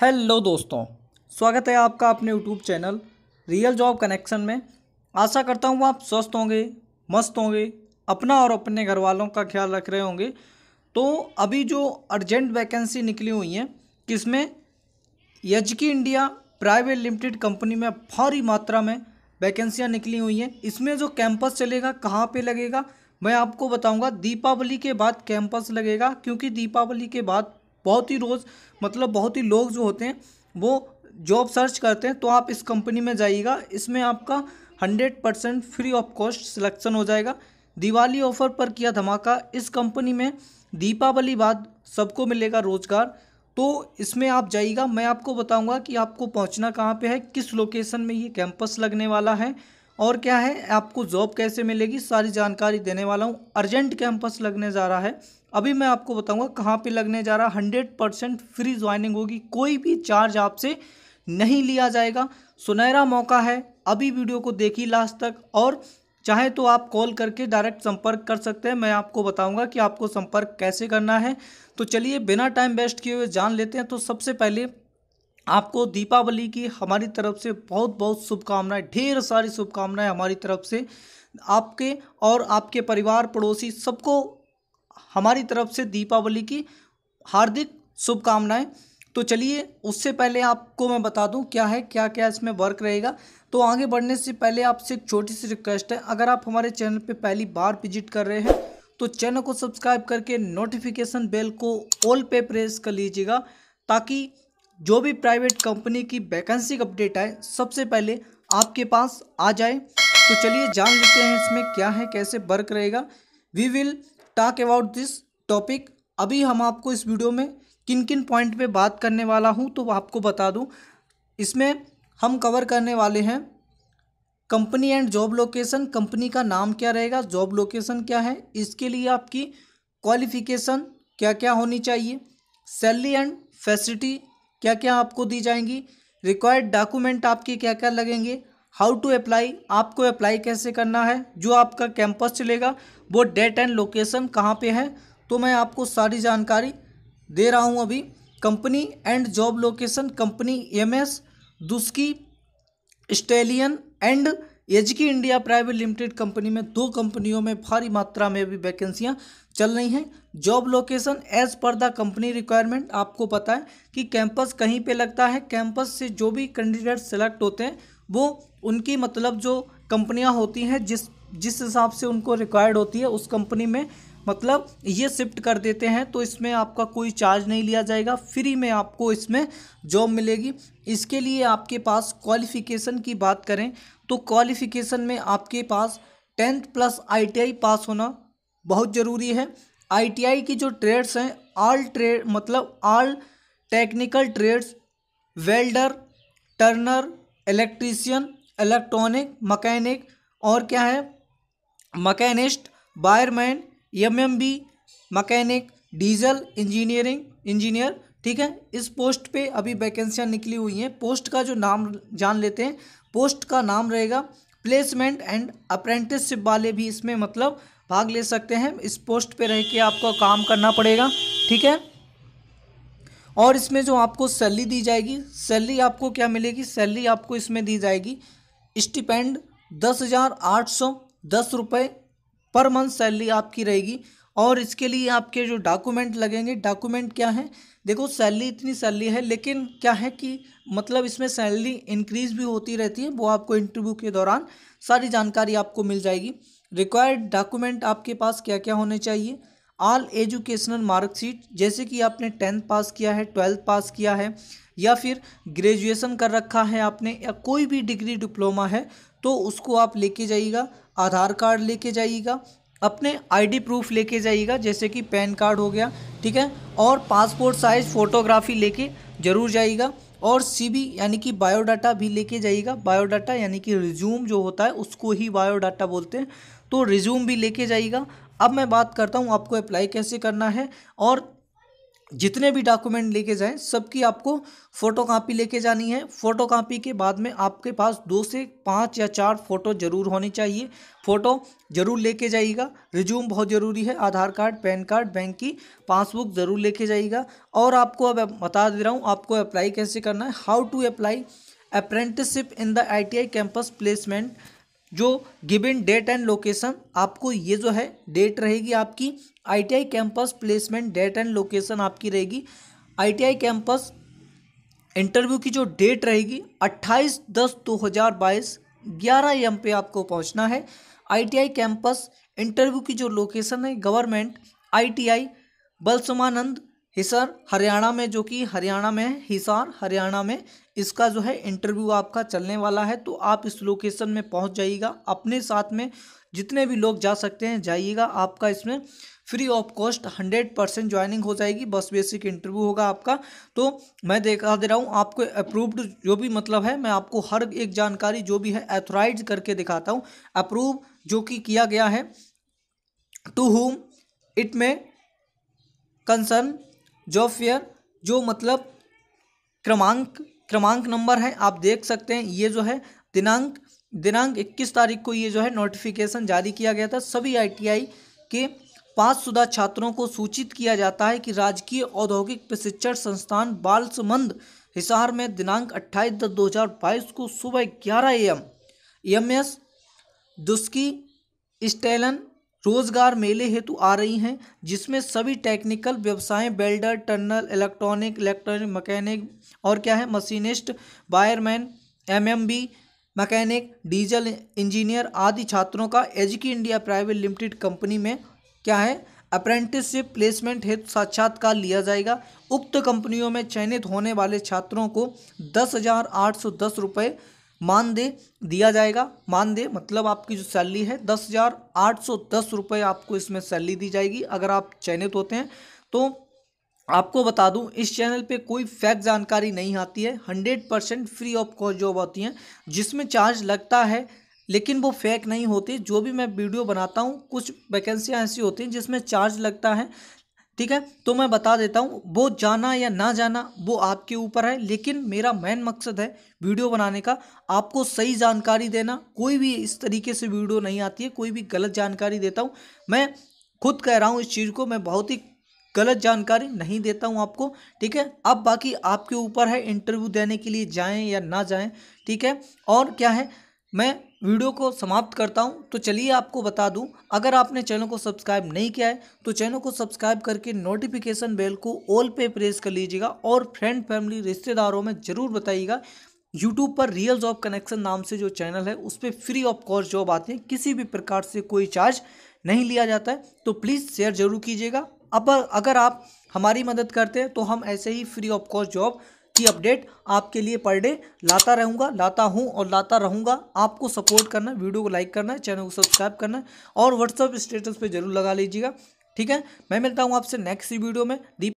hello दोस्तों स्वागत है आपका अपने YouTube channel real job connection में आशा करता हूँ आप स्वस्थ होंगे मस्त होंगे अपना और अपने घर वालों का ख्याल रख रहे होंगे तो अभी जो अर्जेंट वैकेंसी निकली हुई हैं किसमें Yazaki India private limited company में भारी मात्रा में वैकेंसियाँ निकली हुई हैं इसमें जो कैंपस चलेगा कहाँ पर लगेगा मैं आपको बताऊंगा दीपावली के बाद कैंपस लगेगा क्योंकि दीपावली के बाद बहुत ही रोज़ मतलब बहुत ही लोग जो होते हैं वो जॉब सर्च करते हैं तो आप इस कंपनी में जाइएगा इसमें आपका hundred percent free of cost selection हो जाएगा दिवाली ऑफर पर किया धमाका इस कंपनी में दीपावली बाद सबको मिलेगा रोज़गार तो इसमें आप जाइएगा मैं आपको बताऊंगा कि आपको पहुंचना कहाँ पे है किस लोकेशन में ये कैंपस लगने वाला है और क्या है आपको जॉब कैसे मिलेगी सारी जानकारी देने वाला हूँ अर्जेंट कैंपस लगने जा रहा है अभी मैं आपको बताऊंगा कहाँ पे लगने जा रहा है हंड्रेड परसेंट फ्री ज्वाइनिंग होगी कोई भी चार्ज आपसे नहीं लिया जाएगा सुनहरा मौका है अभी वीडियो को देखी लास्ट तक और चाहे तो आप कॉल करके डायरेक्ट संपर्क कर सकते हैं मैं आपको बताऊंगा कि आपको संपर्क कैसे करना है तो चलिए बिना टाइम वेस्ट किए हुए जान लेते हैं तो सबसे पहले आपको दीपावली की हमारी तरफ से बहुत बहुत शुभकामनाएं ढेर सारी शुभकामनाएं हमारी तरफ से आपके और आपके परिवार पड़ोसी सबको हमारी तरफ से दीपावली की हार्दिक शुभकामनाएं तो चलिए उससे पहले आपको मैं बता दूं क्या है क्या क्या इसमें वर्क रहेगा तो आगे बढ़ने से पहले आपसे एक छोटी सी रिक्वेस्ट है अगर आप हमारे चैनल पे पहली बार विजिट कर रहे हैं तो चैनल को सब्सक्राइब करके नोटिफिकेशन बेल को ऑल पे प्रेस कर लीजिएगा ताकि जो भी प्राइवेट कंपनी की वैकेंसी अपडेट आए सबसे पहले आपके पास आ जाए तो चलिए जान लेते हैं इसमें क्या है कैसे वर्क रहेगा we will talk about this topic अभी हम आपको इस वीडियो में किन किन पॉइंट पे बात करने वाला हूँ तो आपको बता दूँ इसमें हम कवर करने वाले हैं company and job location company का नाम क्या रहेगा जॉब लोकेशन क्या है इसके लिए आपकी क्वालिफिकेशन क्या क्या होनी चाहिए सैलरी एंड फैसिलिटी क्या क्या आपको दी जाएंगी रिक्वायर्ड डॉक्यूमेंट आपके क्या क्या लगेंगे हाउ टू अप्लाई आपको अप्लाई कैसे करना है जो आपका कैंपस चलेगा वो डेट एंड लोकेशन कहाँ पे है तो मैं आपको सारी जानकारी दे रहा हूँ अभी company and job location company M S दुस्की स्टेलियन and Yazaki India private limited company में दो कंपनियों में भारी मात्रा में भी वैकेंसियाँ चल रही हैं job location as per the company requirement आपको पता है कि कैंपस कहीं पे लगता है कैंपस से जो भी कैंडिडेट सेलेक्ट होते हैं वो उनकी मतलब जो कंपनियां होती हैं जिस जिस हिसाब से उनको रिक्वायर्ड होती है उस कंपनी में मतलब ये शिफ्ट कर देते हैं तो इसमें आपका कोई चार्ज नहीं लिया जाएगा फ्री में आपको इसमें जॉब मिलेगी इसके लिए आपके पास क्वालिफ़िकेशन की बात करें तो क्वालिफ़िकेशन में आपके पास टेंथ प्लस आईटीआई पास होना बहुत ज़रूरी है आईटीआई की जो ट्रेड्स हैं आल ट्रेड मतलब all technical trades welder turner electrician electronic mechanic और क्या है machinist wireman M M B mechanic diesel engineering engineer ठीक है इस पोस्ट पे अभी वैकेंसियाँ निकली हुई हैं पोस्ट का जो नाम जान लेते हैं पोस्ट का नाम रहेगा प्लेसमेंट एंड अप्रेंटिसशिप वाले भी इसमें मतलब भाग ले सकते हैं इस पोस्ट पे रह के आपको काम करना पड़ेगा ठीक है और इसमें जो आपको सैलरी दी जाएगी सैलरी आपको क्या मिलेगी सैलरी आपको इसमें दी जाएगी स्टिपेंड दस हज़ार आठ सौ दस रुपये पर मंथ सैलरी आपकी रहेगी और इसके लिए आपके जो डॉक्यूमेंट लगेंगे डॉक्यूमेंट क्या है देखो सैलरी इतनी सैलरी है लेकिन क्या है कि मतलब इसमें सैलरी इंक्रीज भी होती रहती है वो आपको इंटरव्यू के दौरान सारी जानकारी आपको मिल जाएगी रिक्वायर्ड डॉक्यूमेंट आपके पास क्या क्या होने चाहिए ऑल एजुकेशनल मार्कशीट जैसे कि आपने टेंथ पास किया है ट्वेल्थ पास किया है या फिर ग्रेजुएशन कर रखा है आपने या कोई भी डिग्री डिप्लोमा है तो उसको आप लेके जाइएगा आधार कार्ड लेके जाइएगा अपने आईडी प्रूफ लेके जाइएगा जैसे कि पैन कार्ड हो गया ठीक है और पासपोर्ट साइज़ फ़ोटोग्राफी लेके ज़रूर जाइएगा और सी यानी कि बायोडाटा भी लेके जाइएगा बायोडाटा यानी कि रिज्यूम जो होता है उसको ही बायोडाटा बोलते हैं तो रिज्यूम भी लेके जाइएगा अब मैं बात करता हूँ आपको अप्लाई कैसे करना है और जितने भी डॉक्यूमेंट लेके जाएं सबकी आपको फ़ोटो कापी लेके जानी है फ़ोटो कापी के बाद में आपके पास दो से पाँच या चार फ़ोटो ज़रूर होनी चाहिए फ़ोटो ज़रूर लेके जाइएगा रिज्यूम बहुत ज़रूरी है Aadhaar card PAN card bank की पासबुक ज़रूर लेके जाइएगा और आपको अब बता दे रहा हूँ आपको अप्लाई कैसे करना है how to apply apprenticeship in the I campus placement जो गिविन डेट एंड लोकेशन आपको ये जो है डेट रहेगी आपकी ITI campus placement date and location आपकी रहेगी आईटीआई कैंपस इंटरव्यू की जो डेट रहेगी 28 दस 2022 ग्यारह एम पे आपको पहुंचना है आईटीआई कैंपस इंटरव्यू की जो लोकेशन है गवर्नमेंट आईटीआई बलसुमानंद हिसार हरियाणा में जो कि हरियाणा में हिसार हरियाणा में इसका जो है इंटरव्यू आपका चलने वाला है तो आप इस लोकेशन में पहुंच जाइएगा अपने साथ में जितने भी लोग जा सकते हैं जाइएगा आपका इसमें free of cost hundred percent joining हो जाएगी बस बेसिक इंटरव्यू होगा आपका तो मैं देखा दे रहा हूँ आपको अप्रूव्ड जो भी मतलब है मैं आपको हर एक जानकारी जो भी है एथोराइज करके दिखाता हूँ अप्रूव जो कि किया गया है to whom it may concern job fair जो मतलब क्रमांक क्रमांक नंबर है आप देख सकते हैं ये जो है दिनांक दिनांक 21 तारीख को ये जो है नोटिफिकेशन जारी किया गया था सभी आईटीआई के शुदा छात्रों को सूचित किया जाता है कि राजकीय औद्योगिक प्रशिक्षण संस्थान बालसमंद हिसार में दिनांक 28 दस 2022 को सुबह 11 एम एम एस दुस्की स्टेलन रोजगार मेले हेतु आ रही हैं जिसमें सभी टेक्निकल व्यवसाय welder turner electronic electronic mechanic और क्या है machinist wireman MMB mechanic diesel engineer आदि छात्रों का Yazaki India private limited company में क्या है अप्रेंटिसशिप प्लेसमेंट हेतु साक्षात्कार लिया जाएगा उक्त कंपनियों में चयनित होने वाले छात्रों को दस हज़ार आठ सौ दस रुपये मानदेय दिया जाएगा मानदेय मतलब आपकी जो सैलरी है दस हज़ार आठ सौ दस रुपये आपको इसमें सैलरी दी जाएगी अगर आप चयनित होते हैं तो आपको बता दूं इस चैनल पे कोई फैक जानकारी नहीं आती है hundred percent free of cost job आती हैं जिसमें चार्ज लगता है लेकिन वो फेक नहीं होती जो भी मैं वीडियो बनाता हूँ कुछ वैकेंसियाँ ऐसी होती हैं जिसमें चार्ज लगता है ठीक है तो मैं बता देता हूँ वो जाना या ना जाना वो आपके ऊपर है लेकिन मेरा मेन मकसद है वीडियो बनाने का आपको सही जानकारी देना कोई भी इस तरीके से वीडियो नहीं आती है कोई भी गलत जानकारी देता हूँ मैं खुद कह रहा हूँ इस चीज़ को मैं बहुत ही गलत जानकारी नहीं देता हूँ आपको ठीक है अब बाकी आपके ऊपर है इंटरव्यू देने के लिए जाएँ या ना जाएँ ठीक है और क्या है मैं वीडियो को समाप्त करता हूं तो चलिए आपको बता दूं अगर आपने चैनल को सब्सक्राइब नहीं किया है तो चैनल को सब्सक्राइब करके नोटिफिकेशन बेल को ऑल पे प्रेस कर लीजिएगा और फ्रेंड फैमिली रिश्तेदारों में ज़रूर बताइएगा यूट्यूब पर रियल जॉब कनेक्शन नाम से जो चैनल है उस पर फ्री ऑफ कॉस्ट जॉब आती है किसी भी प्रकार से कोई चार्ज नहीं लिया जाता है तो प्लीज़ शेयर जरूर कीजिएगा अब अगर आप हमारी मदद करते हैं तो हम ऐसे ही फ्री ऑफ कॉस्ट जॉब की अपडेट आपके लिए पर डे लाता रहूँगा लाता हूँ और लाता रहूँगा आपको सपोर्ट करना है वीडियो को लाइक करना चैनल को सब्सक्राइब करना है और व्हाट्सअप स्टेटस पर जरूर लगा लीजिएगा ठीक है मैं मिलता हूँ आपसे नेक्स्ट वीडियो में दीप